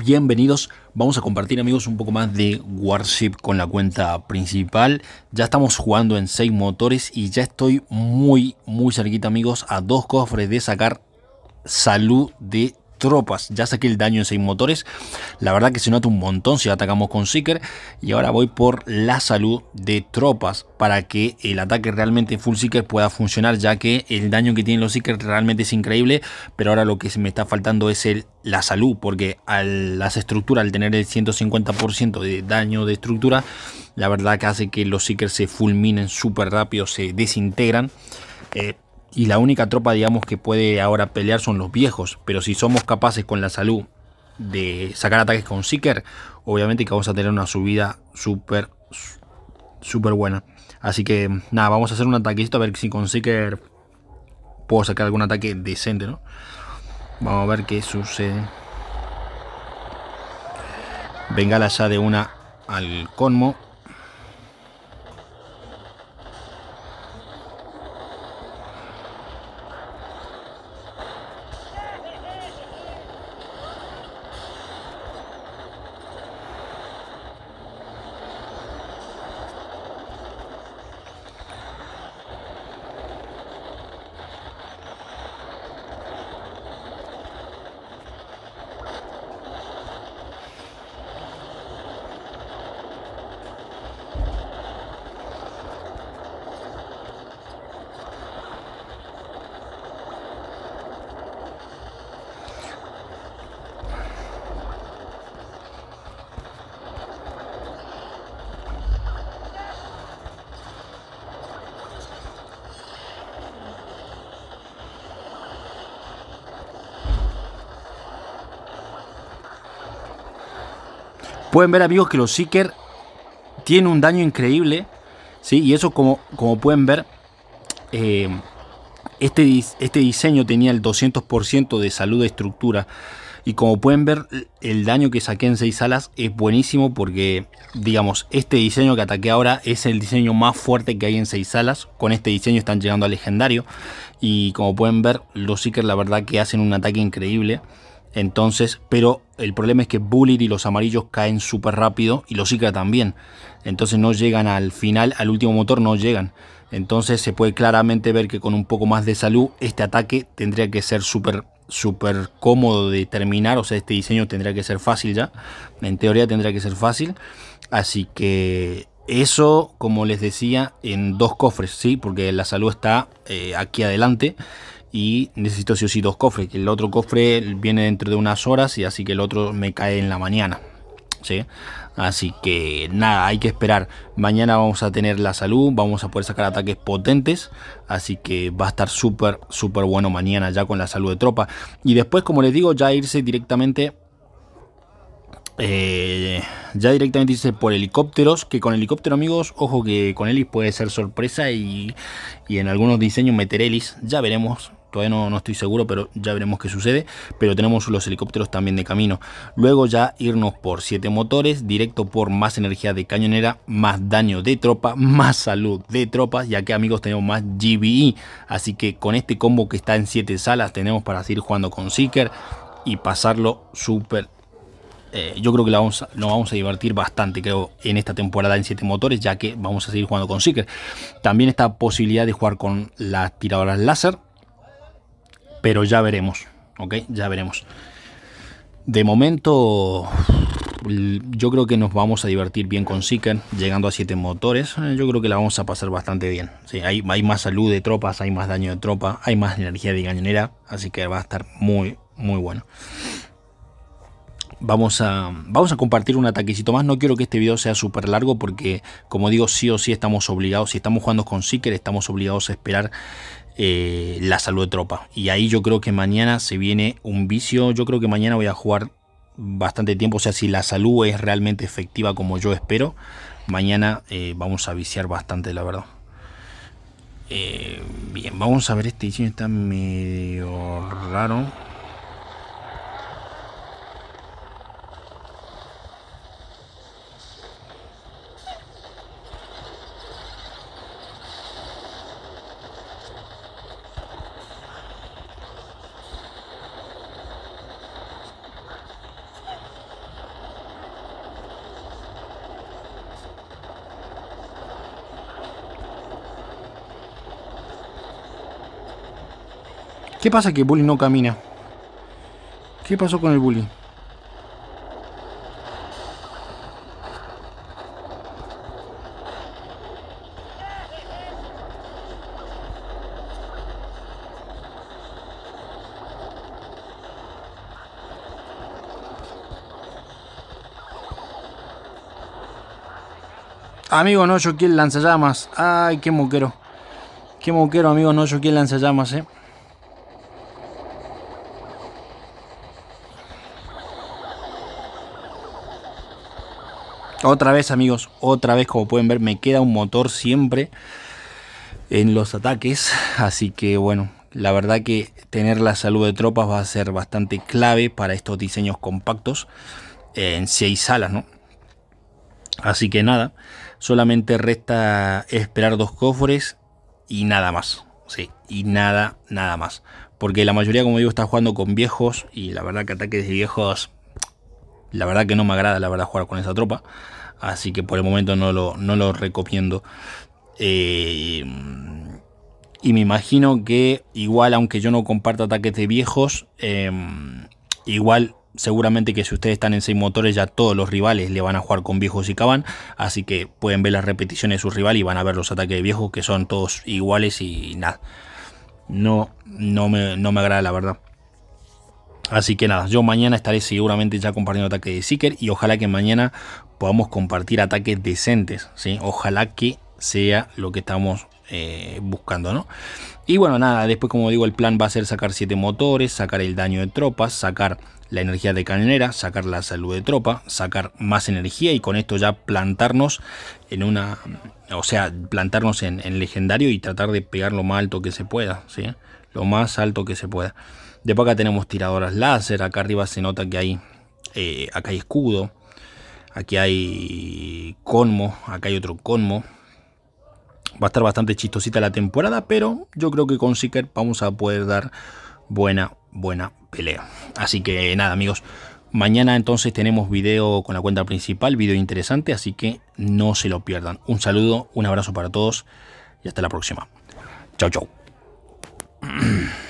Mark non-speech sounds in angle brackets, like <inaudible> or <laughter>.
Bienvenidos, vamos a compartir amigos un poco más de Warship con la cuenta principal. Ya estamos jugando en 6 motores y ya estoy muy, muy cerquita amigos a dos cofres de sacar salud de tropas. Ya saqué el daño en seis motores. La verdad que se nota un montón si atacamos con Seeker. Y ahora voy por la salud de tropas para que el ataque realmente full Seeker pueda funcionar. Ya que el daño que tienen los Seeker realmente es increíble. Pero ahora lo que me está faltando es la salud. Porque al, las estructuras, al tener el 150% de daño de estructura, la verdad que hace que los Seekers se fulminen súper rápido, se desintegran. Eh, y la única tropa, digamos, que puede ahora pelear son los viejos, pero si somos capaces con la salud de sacar ataques con Seeker, obviamente que vamos a tener una subida súper, súper buena. Así que nada, vamos a hacer un ataquecito a ver si con Seeker puedo sacar algún ataque decente, ¿no? Vamos a ver qué sucede. venga la ya de una al Conmo. Pueden ver, amigos, que los Seeker tienen un daño increíble. ¿sí? Y eso, como, como pueden ver, eh, este, este diseño tenía el 200% de salud de estructura. Y como pueden ver, el daño que saqué en 6 alas es buenísimo porque, digamos, este diseño que ataqué ahora es el diseño más fuerte que hay en 6 alas. Con este diseño están llegando al legendario. Y como pueden ver, los Seekers la verdad que hacen un ataque increíble. Entonces, pero el problema es que Bullet y los amarillos caen súper rápido y los Icra también. Entonces no llegan al final, al último motor no llegan. Entonces se puede claramente ver que con un poco más de salud este ataque tendría que ser súper súper cómodo de terminar, o sea, este diseño tendría que ser fácil ya, en teoría tendría que ser fácil, así que eso, como les decía, en dos cofres, ¿sí? Porque la salud está eh, aquí adelante y necesito sí o sí dos cofres. El otro cofre viene dentro de unas horas y así que el otro me cae en la mañana. ¿sí? Así que nada, hay que esperar. Mañana vamos a tener la salud, vamos a poder sacar ataques potentes. Así que va a estar súper, súper bueno mañana ya con la salud de tropa. Y después, como les digo, ya irse directamente eh, ya directamente dice por helicópteros, que con helicóptero amigos, ojo que con Elis puede ser sorpresa y, y en algunos diseños meter Elis, ya veremos, todavía no, estoy seguro, pero ya veremos qué sucede. Pero tenemos los helicópteros también de camino. Luego ya irnos por 7 motores, directo por más energía de cañonera, más daño de tropa, más salud de tropas. Ya que amigos tenemos más GBE. Así que con este combo que está en 7 salas tenemos para seguir jugando con Seeker y pasarlo súper eh, yo creo que la vamos nos vamos a divertir bastante, creo, en esta temporada en 7 motores, ya que vamos a seguir jugando con Seeker. También esta posibilidad de jugar con las tiradoras láser, pero ya veremos, ¿ok? Ya veremos. De momento, yo creo que nos vamos a divertir bien con Seeker, llegando a 7 motores. Yo creo que la vamos a pasar bastante bien. Si hay, más salud de tropas, hay más daño de tropa, hay más energía de cañonera, así que va a estar muy, muy bueno. Vamos a, vamos a compartir un ataquecito más. No quiero que este video sea súper largo porque, como digo, sí o sí estamos obligados. Si estamos jugando con Seeker, estamos obligados a esperar eh, la salud de tropa. Y ahí yo creo que mañana se viene un vicio. Yo creo que mañana voy a jugar bastante tiempo. O sea, si la salud es realmente efectiva como yo espero, mañana eh, vamos a viciar bastante, la verdad. Eh, bien, vamos a ver. Este diseño está medio raro. ¿Qué pasa que Bully no camina? ¿Qué pasó con el Bully? Amigo, no, yo quiero lanzallamas. Ay, qué moquero. Qué moquero, amigo, no, yo quiero lanzallamas, eh. Otra vez, amigos, otra vez, como pueden ver, me queda un motor siempre en los ataques. Así que, bueno, la verdad que tener la salud de tropas va a ser bastante clave para estos diseños compactos en seis salas, ¿no? Así que nada, solamente resta esperar dos cofres y nada más. Sí, y nada, nada más. Porque la mayoría, como digo, está jugando con viejos y la verdad que ataques de viejos la verdad que no me agrada, la verdad, jugar con esa tropa. Así que por el momento no lo, no lo recomiendo. Eh, y me imagino que igual, aunque yo no comparto ataques de viejos, em, igual seguramente que si ustedes están en seis motores ya todos los rivales le van a jugar con viejos y caban, así que pueden ver las repeticiones de sus rivales y van a ver los ataques de viejos que son todos iguales y nada. No, no me agrada la verdad. Así que nada, yo mañana estaré seguramente ya compartiendo ataques de Seeker y ojalá que mañana podamos compartir ataques decentes, ¿sí? Ojalá que sea lo que estamos eh, buscando, ¿no? Y bueno, nada, después como digo, el plan va a ser sacar 7 motores, sacar el daño de tropas, sacar la energía de cañonera, sacar la salud de tropa, sacar más energía y con esto ya plantarnos en una, o sea, plantarnos en, en legendario y tratar de pegar lo más alto que se pueda, ¿sí? Lo más alto que se pueda. De acá tenemos tiradoras láser, acá arriba se nota que hay, eh, acá escudo, aquí hay conmo, acá hay otro conmo. Va a estar bastante chistosita la temporada, pero yo creo que con Seeker vamos a poder dar buena, buena pelea. Así que nada amigos, mañana entonces tenemos video con la cuenta principal, video interesante, así que no se lo pierdan. Un saludo, un abrazo para todos y hasta la próxima. Chau, chau. <clears throat>